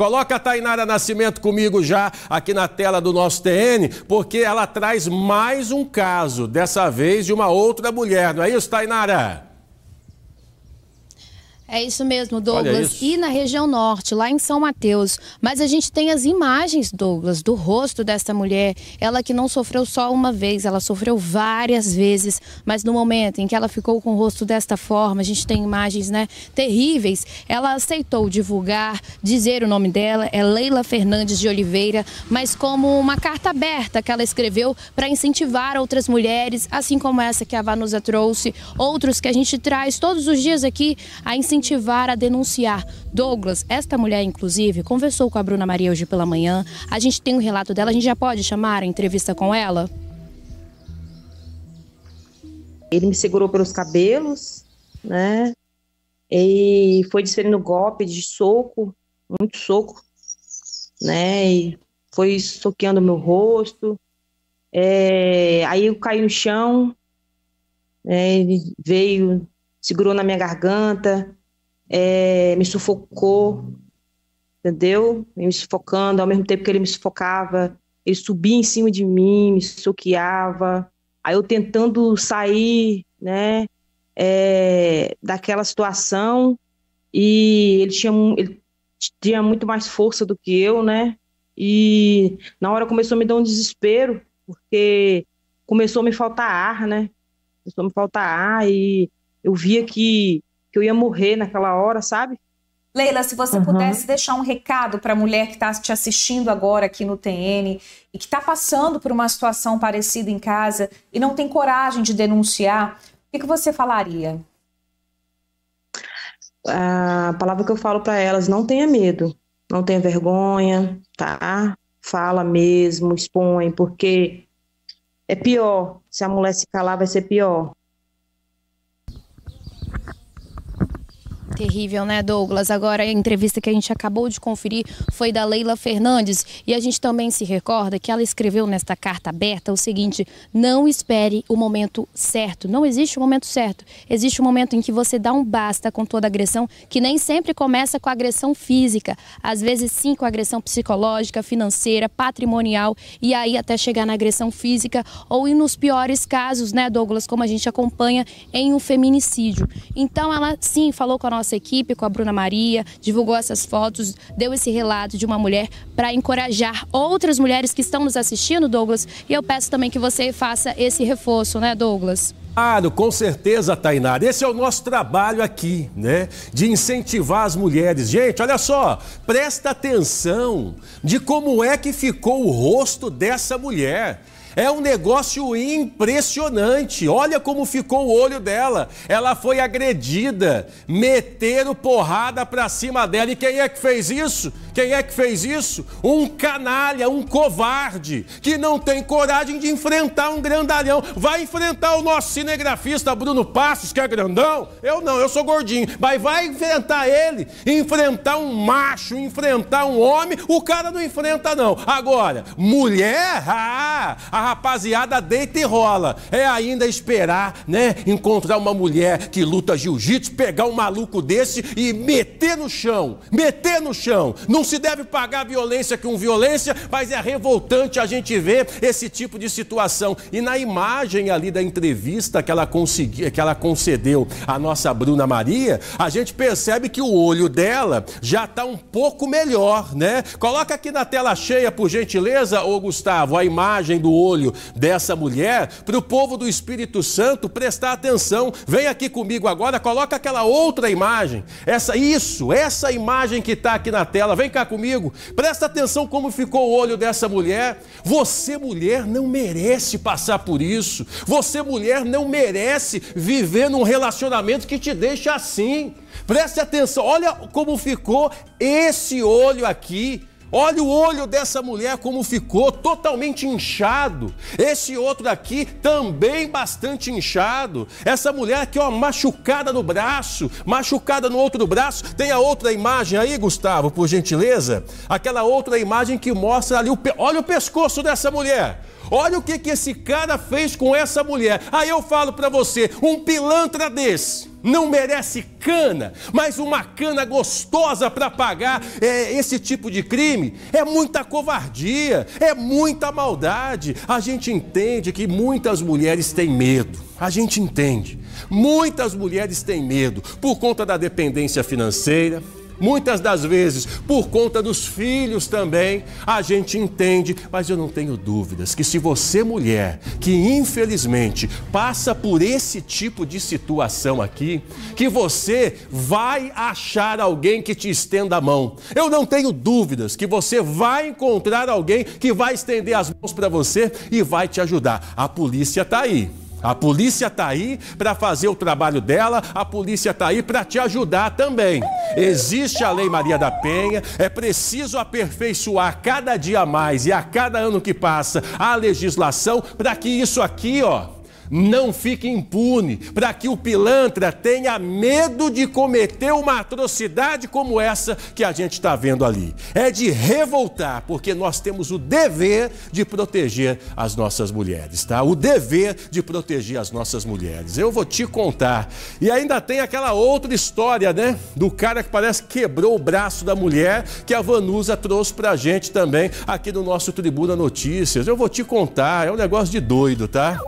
Coloca a Tainara Nascimento comigo já aqui na tela do nosso TN, porque ela traz mais um caso, dessa vez de uma outra mulher, não é isso, Tainara? É isso mesmo, Douglas. Isso. E na região norte, lá em São Mateus. Mas a gente tem as imagens, Douglas, do rosto dessa mulher. Ela que não sofreu só uma vez, ela sofreu várias vezes. Mas no momento em que ela ficou com o rosto desta forma, a gente tem imagens né, terríveis. Ela aceitou divulgar, dizer o nome dela, é Leila Fernandes de Oliveira, mas como uma carta aberta que ela escreveu para incentivar outras mulheres, assim como essa que a Vanusa trouxe, outros que a gente traz todos os dias aqui, a incentivar incentivar a denunciar. Douglas, esta mulher, inclusive, conversou com a Bruna Maria hoje pela manhã. A gente tem um relato dela, a gente já pode chamar a entrevista com ela? Ele me segurou pelos cabelos, né? E foi desferindo golpe de soco, muito soco, né? E foi soqueando meu rosto. É, aí eu caí no chão, é, ele veio, segurou na minha garganta, é, me sufocou, entendeu? Me sufocando, ao mesmo tempo que ele me sufocava, ele subia em cima de mim, me soqueava. Aí eu tentando sair, né, é, daquela situação e ele tinha, ele tinha muito mais força do que eu, né? E na hora começou a me dar um desespero, porque começou a me faltar ar, né? Começou a me faltar ar e eu via que que eu ia morrer naquela hora, sabe? Leila, se você uhum. pudesse deixar um recado para a mulher que está te assistindo agora aqui no TN e que está passando por uma situação parecida em casa e não tem coragem de denunciar, o que, que você falaria? A palavra que eu falo para elas: não tenha medo, não tenha vergonha, tá? Fala mesmo, expõe, porque é pior. Se a mulher se calar, vai ser pior. Terrível, né, Douglas? Agora, a entrevista que a gente acabou de conferir foi da Leila Fernandes. E a gente também se recorda que ela escreveu nesta carta aberta o seguinte: não espere o momento certo. Não existe o um momento certo. Existe o um momento em que você dá um basta com toda agressão, que nem sempre começa com agressão física. Às vezes, sim, com agressão psicológica, financeira, patrimonial e aí até chegar na agressão física ou e nos piores casos, né, Douglas, como a gente acompanha em um feminicídio. Então, ela sim falou com a nossa nossa equipe, com a Bruna Maria, divulgou essas fotos, deu esse relato de uma mulher para encorajar outras mulheres que estão nos assistindo, Douglas. E eu peço também que você faça esse reforço, né, Douglas? Claro, com certeza, Tainara. Esse é o nosso trabalho aqui, né? De incentivar as mulheres. Gente, olha só, presta atenção de como é que ficou o rosto dessa mulher. É um negócio impressionante. Olha como ficou o olho dela. Ela foi agredida, meteram porrada pra cima dela. E quem é que fez isso? Quem é que fez isso? Um canalha, um covarde, que não tem coragem de enfrentar um grandalhão. Vai enfrentar o nosso cinegrafista Bruno Passos, que é grandão? Eu não, eu sou gordinho. Mas vai enfrentar ele, enfrentar um macho, enfrentar um homem, o cara não enfrenta, não. Agora, mulher, ah, a rapaziada deita e rola. É ainda esperar, né? Encontrar uma mulher que luta jiu-jitsu, pegar um maluco desse e meter no chão. Meter no chão. Não se deve pagar violência com violência, mas é revoltante a gente ver esse tipo de situação. E na imagem ali da entrevista que ela, conseguiu, que ela concedeu à nossa Bruna Maria, a gente percebe que o olho dela já está um pouco melhor, né? Coloca aqui na tela cheia, por gentileza, ô Gustavo, a imagem do olho dessa mulher para o povo do Espírito Santo prestar atenção. Vem aqui comigo agora, coloca aquela outra imagem. Essa, isso, essa imagem que está aqui na tela. Vem cá comigo. Presta atenção como ficou o olho dessa mulher. Você, mulher, não merece passar por isso. Você, mulher, não merece viver num relacionamento que te deixa assim. Preste atenção, olha como ficou esse olho aqui. Olha o olho dessa mulher como ficou, totalmente inchado. Esse outro aqui também bastante inchado. Essa mulher aqui, ó, machucada no braço, machucada no outro braço. Tem a outra imagem aí, Gustavo, por gentileza? Aquela outra imagem que mostra ali o. Pe... Olha o pescoço dessa mulher. Olha o que, que esse cara fez com essa mulher. Aí eu falo para você, um pilantra desse não merece cana, mas uma cana gostosa para pagar é, esse tipo de crime é muita covardia, é muita maldade. A gente entende que muitas mulheres têm medo, a gente entende. Muitas mulheres têm medo por conta da dependência financeira, Muitas das vezes, por conta dos filhos também, a gente entende, mas eu não tenho dúvidas que se você, mulher, que infelizmente passa por esse tipo de situação aqui, que você vai achar alguém que te estenda a mão. Eu não tenho dúvidas que você vai encontrar alguém que vai estender as mãos para você e vai te ajudar. A polícia está aí. A polícia está aí para fazer o trabalho dela, a polícia está aí para te ajudar também. Existe a Lei Maria da Penha, é preciso aperfeiçoar cada dia mais e a cada ano que passa a legislação para que isso aqui, ó, não fique impune, para que o pilantra tenha medo de cometer uma atrocidade como essa que a gente está vendo ali. É de revoltar, porque nós temos o dever de proteger as nossas mulheres, tá? O dever de proteger as nossas mulheres. Eu vou te contar. E ainda tem aquela outra história, né? Do cara que parece que quebrou o braço da mulher, que a Vanusa trouxe para a gente também aqui no nosso Tribuna Notícias. Eu vou te contar, é um negócio de doido, tá?